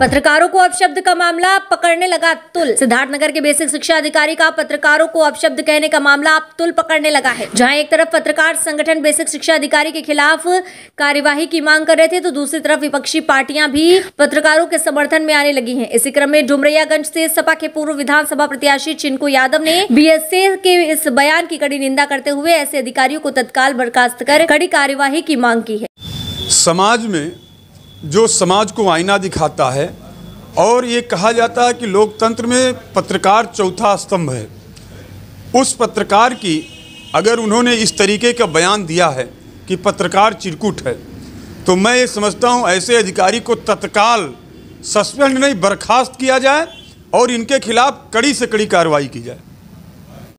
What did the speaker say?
पत्रकारों को अपशब्द का मामला पकड़ने लगा तुल सिद्धार्थनगर के बेसिक शिक्षा अधिकारी का पत्रकारों को अपशब्द कहने का मामला अब तुल पकड़ने लगा है जहां एक तरफ पत्रकार संगठन बेसिक शिक्षा अधिकारी के खिलाफ कार्यवाही की मांग कर रहे थे तो दूसरी तरफ विपक्षी पार्टियां भी पत्रकारों के समर्थन में आने लगी है इसी क्रम में डुमरियागंज से सपा के पूर्व विधानसभा प्रत्याशी चिंकू यादव ने बी के इस बयान की कड़ी निंदा करते हुए ऐसे अधिकारियों को तत्काल बर्खास्त कर कड़ी कार्यवाही की मांग की है समाज में जो समाज को आईना दिखाता है और ये कहा जाता है कि लोकतंत्र में पत्रकार चौथा स्तंभ है उस पत्रकार की अगर उन्होंने इस तरीके का बयान दिया है कि पत्रकार चिरकुट है तो मैं ये समझता हूँ ऐसे अधिकारी को तत्काल सस्पेंड नहीं बर्खास्त किया जाए और इनके खिलाफ़ कड़ी से कड़ी कार्रवाई की जाए